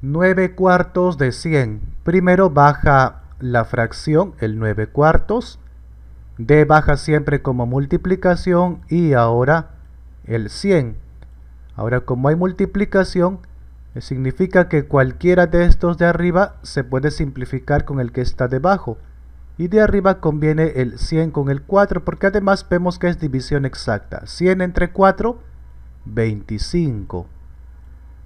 9 cuartos de 100. Primero baja la fracción, el 9 cuartos. D baja siempre como multiplicación y ahora el 100. Ahora como hay multiplicación, eh, significa que cualquiera de estos de arriba se puede simplificar con el que está debajo. Y de arriba conviene el 100 con el 4 porque además vemos que es división exacta. 100 entre 4, 25.